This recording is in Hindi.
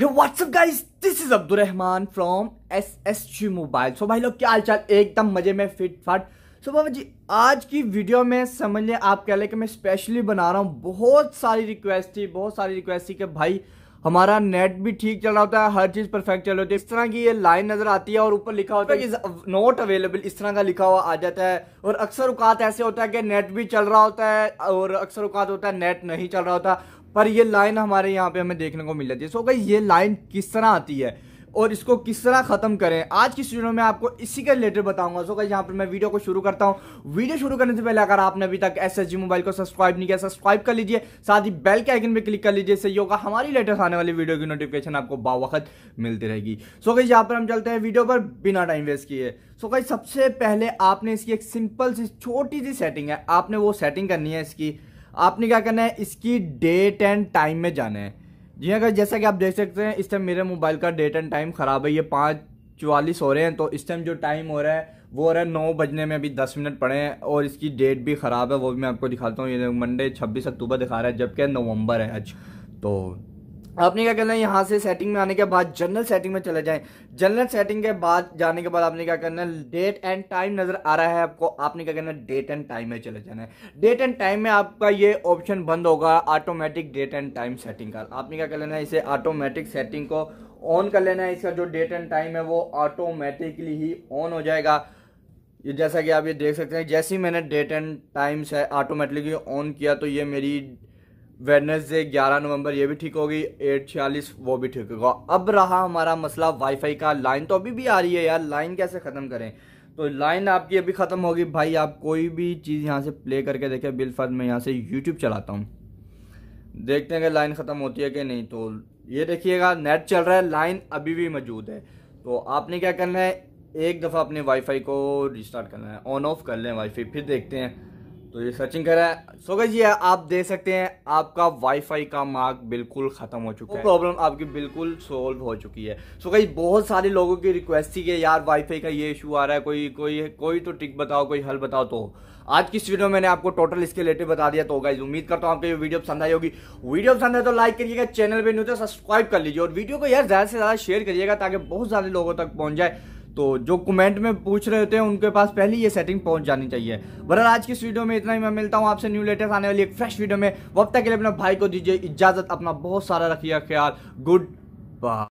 hey whatsapp guys this is Rahman from S S G mobile so भाई लोग क्या हाल चाल एकदम मज़े में फिट फाट सो बाबा जी आज की वीडियो में समझ लें आप कह लें कि मैं स्पेशली बना रहा हूँ बहुत सारी रिक्वेस्ट थी बहुत सारी रिक्वेस्ट थी कि भाई हमारा नेट भी ठीक चल रहा होता है हर चीज परफेक्ट चल रही होती है इस तरह की ये लाइन नजर आती है और ऊपर लिखा होता है नॉट अवेलेबल इस तरह का लिखा हुआ आ जाता है और अक्सर उकात ऐसे होता है कि नेट भी चल रहा होता है और अक्सर उकात होता है नेट नहीं चल रहा होता पर ये लाइन हमारे यहाँ पे हमें देखने को मिल जाती है सो गई ये लाइन किस तरह आती है और इसको किस तरह ख़त्म करें आज की वीडियो में आपको इसी के रिलेटेड बताऊंगा सो यहाँ पर मैं वीडियो को शुरू करता हूँ वीडियो शुरू करने से पहले अगर आपने अभी तक एस मोबाइल को सब्सक्राइब नहीं किया सब्सक्राइब कर लीजिए साथ ही बेल के आइकन पर क्लिक कर लीजिए इससे होगा हमारी लेटेस्ट आने वाली वीडियो की नोटिफिकेशन आपको बावकत मिलती रहेगी सो कहीं यहाँ पर हम चलते हैं वीडियो पर बिना टाइम वेस्ट किए सो कहीं सबसे पहले आपने इसकी एक सिंपल सी छोटी सी सेटिंग है आपने वो सेटिंग करनी है इसकी आपने क्या करना है इसकी डेट एंड टाइम में जाना है जी अगर जैसा कि आप देख सकते हैं इस टाइम मेरे मोबाइल का डेट एंड टाइम ख़राब है ये पाँच चवालीस हो रहे हैं तो इस टाइम जो टाइम हो रहा है वो हो रहा है नौ बजने में अभी दस मिनट पड़े हैं और इसकी डेट भी ख़राब है वो भी मैं आपको दिखाता हूँ ये मंडे छब्बीस अक्टूबर दिखा रहा है जबकि नवंबर है आज तो आपने क्या करना है यहाँ से सेटिंग में आने के बाद जनरल सेटिंग में चले जाएं जनरल सेटिंग के बाद जाने के बाद आपने क्या करना है डेट एंड टाइम नज़र आ रहा है आपको आपने क्या करना है डेट एंड टाइम में चले जाना है डेट एंड टाइम में आपका ये ऑप्शन बंद होगा automatic date and time setting का आपने क्या कर लेना है इसे ऑटोमेटिक सेटिंग को ऑन कर लेना है इसका जो डेट एंड टाइम है वो ऑटोमेटिकली ही ऑन हो जाएगा ये जैसा कि आप ये देख सकते हैं जैसे ही मैंने डेट एंड टाइम से ऑटोमेटिकली ऑन किया तो ये मेरी वेनर्सडे 11 नवंबर ये भी ठीक होगी एट छियालीस वो भी ठीक होगा अब रहा हमारा मसला वाईफाई का लाइन तो अभी भी आ रही है यार लाइन कैसे ख़त्म करें तो लाइन आपकी अभी ख़त्म होगी भाई आप कोई भी चीज़ यहाँ से प्ले करके देखें बिलफर्ज मैं यहाँ से यूट्यूब चलाता हूँ देखते हैं कि लाइन ख़त्म होती है कि नहीं तो ये देखिएगा नेट चल रहा है लाइन अभी भी मौजूद है तो आपने क्या करना है एक दफ़ा अपने वाईफाई को रिस्टार्ट करना है ऑन ऑफ कर लें वाईफाई फिर देखते हैं तो ये सर्चिंग करा है सोगा जी आप देख सकते हैं आपका वाईफाई का मार्क बिल्कुल ख़त्म हो चुका है प्रॉब्लम आपकी बिल्कुल सोल्व हो चुकी है सो गई बहुत सारे लोगों की रिक्वेस्ट थी कि यार वाईफाई का ये इशू आ रहा है कोई कोई कोई तो टिक बताओ कोई हल बताओ तो आज की इस वीडियो में मैंने आपको टोटल इसके रिलेटेड बता दिया तो होगा उम्मीद करता हूँ आपको ये वीडियो पसंद आई होगी वीडियो पसंद है तो लाइक करिएगा चैनल पर न्यू तो सब्सक्राइब कर लीजिए और वीडियो को यार ज़्यादा से ज़्यादा शेयर करिएगा ताकि बहुत सारे लोगों तक पहुंच जाए तो जो कमेंट में पूछ रहे होते हैं उनके पास पहले ये सेटिंग पहुंच जानी चाहिए बरहर आज की इस वीडियो में इतना ही मैं मिलता हूं आपसे न्यू लेटेस्ट आने वाली एक फ्रेश वीडियो में वक्त के लिए अपने भाई को दीजिए इजाजत अपना बहुत सारा रखिए ख्याल गुड बाय